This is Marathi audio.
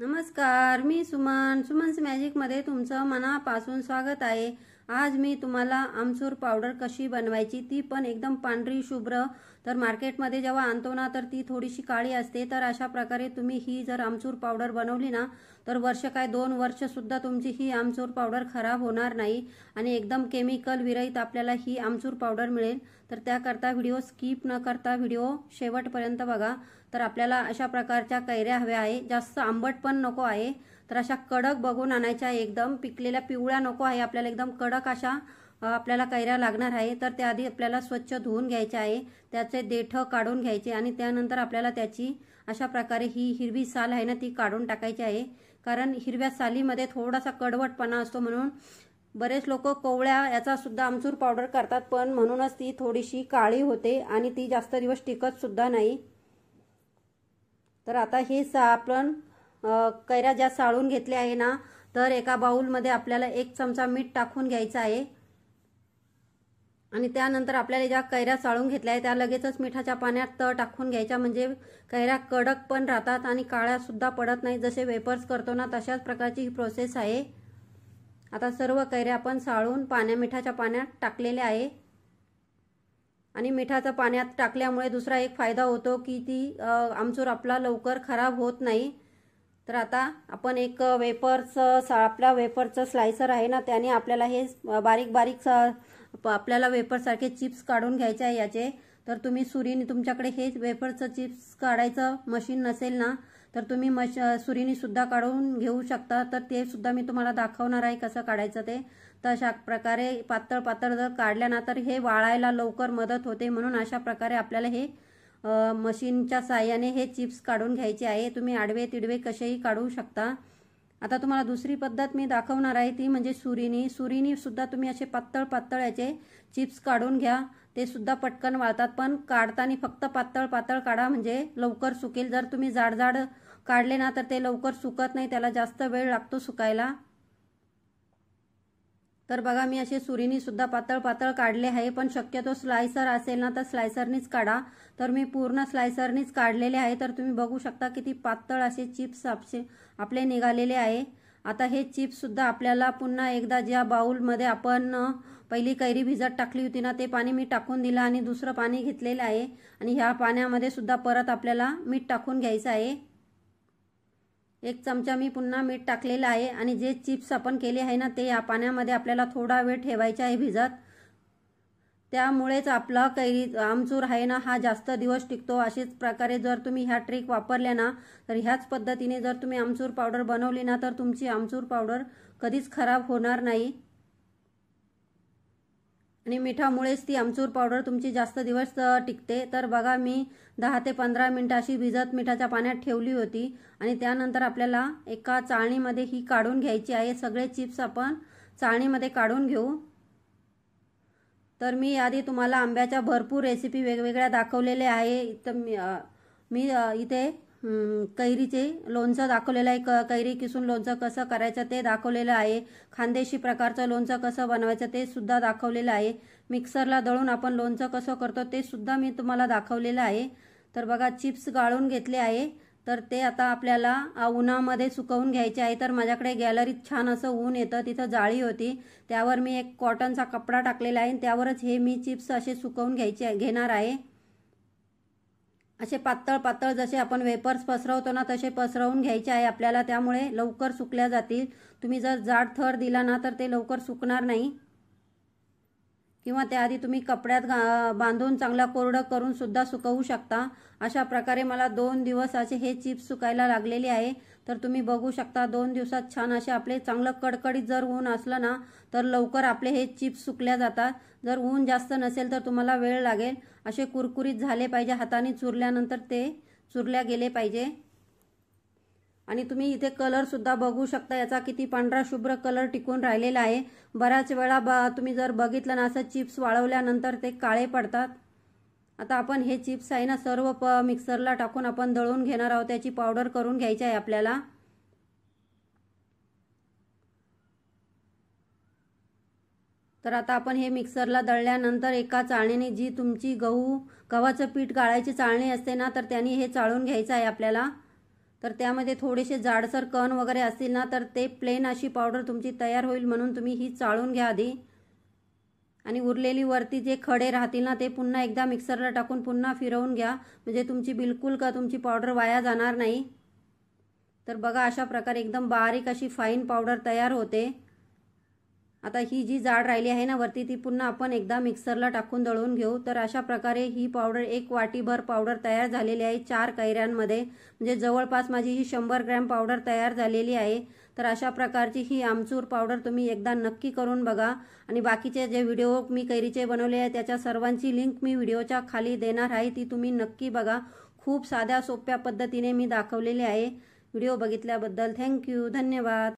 नमस्कार मी सुमन सुमन्स मॅजिकमध्ये तुमचं मनापासून स्वागत आहे आज मी तुम्हाला आमचूर पावडर कशी बनवायची ती पण एकदम पांढरी शुभ्र तर मार्केटमध्ये जेव्हा आणतो ना तर ती थोडीशी काळी असते तर अशा प्रकारे तुम्ही ही जर आमचूर पावडर बनवली ना तर वर्ष काय दोन वर्षसुद्धा तुमची ही आमचूर पावडर खराब होणार नाही आणि एकदम केमिकल विरहित आपल्याला ही आमचूर पावडर मिळेल तर त्याकरता व्हिडिओ स्किप न करता व्हिडिओ शेवटपर्यंत बघा तर आपल्याला अशा प्रकारच्या कैऱ्या हव्या आहे जास्त आंबट पण नको आहे तर अशा कडक बघून आणायच्या एकदम पिकलेल्या पिवळ्या नको आहे आपल्याला एकदम कडक अशा आपल्याला कैऱ्या लागणार आहे तर त्याआधी आपल्याला स्वच्छ धुवून घ्यायचे आहे त्याचे देठं काढून घ्यायचे आणि त्यानंतर आपल्याला त्याची अशा प्रकारे ही हिरवी साल आहे ना ती काढून टाकायची आहे कारण हिरव्या सालीमध्ये थोडासा कडवटपणा असतो म्हणून बरेच लोक कोवळ्या याचा सुद्धा आमचूर पावडर करतात पण म्हणूनच ती थोडीशी काळी होते आणि ती जास्त दिवस टिकत सुद्धा नाही तर आता हे सा आपण कैऱ्या ज्या साळून घेतल्या आहे ना तर एका बाऊलमध्ये आपल्याला एक चमचा मीठ टाकून घ्यायचं आहे आणि त्यानंतर आपल्याला ज्या कैऱ्या साळून घेतल्या आहे त्या लगेचच मिठाच्या पाण्यात तळ टाकून घ्यायच्या म्हणजे कैऱ्या कडक पण राहतात आणि काळ्यासुद्धा पडत नाही जसे वेपर्स करतो ना तशाच प्रकारची ही प्रोसेस आहे आता सर्व कैऱ्या आपण साळून पाण्या मिठाच्या पाण्यात टाकलेल्या आहे आणि मिठाचं पाण्यात टाकल्यामुळे दुसरा एक फायदा होतो की ती आमचूर आपला लवकर खराब होत नाही तर आता आपण एक वेपरचं स आपला वेफरचं स्लायसर आहे ना त्याने आपल्याला हे बारीक बारीक स आपल्याला वेपरसारखे चिप्स काढून घ्यायचे आहे याचे तर तुम्ही सुरीने तुमच्याकडे हे वेपरचं चिप्स काढायचं मशीन नसेल ना तर तुम्ही मश सुरीनीसुद्धा काढून घेऊ शकता तर ते सुद्धा मी तुम्हाला दाखवणार आहे कसं काढायचं ते तर अशा प्रकारे पातळ पातळ जर काढल्या ना तर हे वाळायला लवकर मदत होते म्हणून अशा प्रकारे आपल्याला हे मशीनच्या साह्याने हे चिप्स काढून घ्यायचे आहे तुम्ही आडवे तिडवे कसेही काढू शकता आता तुम्हाला दुसरी पद्धत मी दाखवणार आहे ती म्हणजे सुरीनी सुरीनी सुद्धा तुम्ही असे पातळ पातळ याचे चिप्स काढून घ्या ते सुद्धा पटकन वाळतात पण काढताना फक्त पातळ पातळ काढा म्हणजे लवकर सुकेल जर तुम्ही जाड जाड काढले ना तर ते लवकर सुकत नाही त्याला जास्त वेळ लागतो सुकायला तर बघा मी असे सुरीनी सुद्धा पातळ पातळ काढले आहे पण शक्यतो स्लायसर असेल ना तर स्लायसरनीच काढा तर मी पूर्ण स्लायसरनीच काढलेले आहे तर तुम्ही बघू शकता किती पातळ असे चिप्स आपले निघालेले आहे आता हे चिप्ससुद्धा आपल्याला पुन्हा एकदा ज्या बाऊलमध्ये आपण पहिली कैरी भिजत टाकली होती ना ते पाणी मी टाकून दिलं आणि दुसरं पाणी घेतलेलं आहे आणि ह्या पाण्यामध्ये सुद्धा परत आपल्याला मीठ टाकून घ्यायचं आहे एक चमचा मी पुन्हा मीठ टाकलेलं आहे आणि जे चिप्स आपण केले आहे ना ते या पाण्यामध्ये आपल्याला थोडा वेळ ठेवायचे आहे भिजत त्यामुळेच आपला कैरी आमचूर आहे ना हा जास्त दिवस टिकतो अशाच प्रकारे जर तुम्ही ह्या ट्रिक वापरल्या ना तर ह्याच पद्धतीने जर तुम्ही आमचूर पावडर बनवली ना तर तुमची आमचूर पावडर कधीच खराब होणार नाही आणि मिठामुळेच ती आमचूर पावडर तुमची जास्त दिवस टिकते तर बघा मी दहा ते पंधरा मिनटं अशी भिजत मिठाच्या पाण्यात ठेवली होती आणि त्यानंतर आपल्याला एका चाळणीमध्ये ही काढून घ्यायची आहे सगळे चिप्स आपण चाळणीमध्ये काढून घेऊ तर मी आधी तुम्हाला आंब्याच्या भरपूर रेसिपी वेगवेगळ्या दाखवलेल्या आहे मी मी इथे कैरीचे लोणचं दाखवलेलं आहे क कैरी किसून लोणचं कसं करायचं ते दाखवलेलं आहे खानदेशी प्रकारचं लोणचं कसं बनवायचं ते सुद्धा दाखवलेलं आहे मिक्सरला दळून आपण लोणचं कसं करतो ते सुद्धा मी तुम्हाला दाखवलेलं आहे तर बघा चिप्स गाळून घेतले आहे तर ते आता आपल्याला उन्हामध्ये सुकवून घ्यायचे आहे तर माझ्याकडे गॅलरीत छान असं ऊन येतं तिथं जाळी होती त्यावर मी एक कॉटनचा कपडा टाकलेला आहे त्यावरच हे मी चिप्स असे सुकवून घ्यायचे घेणार आहे असे पातळ पातळ जसे आपण वेपर्स पसरवतो ना तसे पसरवून घ्यायचे आहे आपल्याला त्यामुळे लवकर सुकल्या जातील तुम्ही जर जाड थर दिला ना तर ते लवकर सुकणार नाही किंवा त्याआधी तुम्ही कपड्यात बांधून चांगला कोरडं करून सुद्धा सुकवू शकता अशा प्रकारे मला दोन दिवस असे हे चिप्स सुकायला लागलेले आहे तर तुम्ही बघू शकता दोन दिवसात छान असे आपले चांगलं कडकडीत जर ऊन असलं ना तर लवकर आपले हे चिप्स सुकल्या जातात जर ऊन जास्त नसेल तर तुम्हाला वेळ लागेल असे कुरकुरीत झाले पाहिजे हाताने चुरल्यानंतर ते चुरल्या गेले पाहिजे आणि तुम्ही इथे कलरसुद्धा बघू शकता याचा किती पांढरा शुभ्र कलर टिकून राहिलेला आहे बऱ्याच वेळा ब तुम्ही जर बघितलं ना असं चिप्स वाळवल्यानंतर ते काळे पडतात आता आपण हे चिप्स आहे ना सर्व प मिक्सरला टाकून आपण दळून घेणार आहोत त्याची पावडर करून घ्यायची आहे आपल्याला तर आता आपण हे मिक्सरला दळल्यानंतर एका चाळणीने जी तुमची गहू गव्हाचं पीठ गाळायची चाळणी असते ना तर त्यांनी हे चाळून घ्यायचं आहे आपल्याला तर त्यामध्ये थोडेसे जाडसर कण वगैरे असतील ना तर ते प्लेन अशी पावडर तुमची तयार होईल म्हणून तुम्ही ही चाळून घ्या आधी आणि उरलेली वरती जे खडे राहतील ना ते पुन्हा एकदा मिक्सरला टाकून पुन्हा फिरवून घ्या म्हणजे तुमची बिलकुल का तुमची पावडर वाया जाणार नाही तर बघा अशा प्रकारे एकदम बारीक अशी फाईन पावडर तयार होते आता ही जी जाड राहिली आहे ना वरती ती पुन्हा आपण एकदा मिक्सरला टाकून दळून घेऊ तर अशा प्रकारे ही पावडर एक वाटीभर पावडर तयार झालेली आहे चार कैऱ्यांमध्ये म्हणजे जवळपास माझी ही शंभर ग्रॅम पावडर तयार झालेली आहे तर अशा प्रकारची ही आमचूर पावडर तुम्ही एकदा नक्की करून बघा आणि बाकीचे जे व्हिडिओ मी कैरीचे बनवले आहे त्याच्या सर्वांची लिंक मी व्हिडिओच्या खाली देणार आहे ती तुम्ही नक्की बघा खूप साध्या सोप्या पद्धतीने मी दाखवलेली आहे व्हिडिओ बघितल्याबद्दल थँक्यू धन्यवाद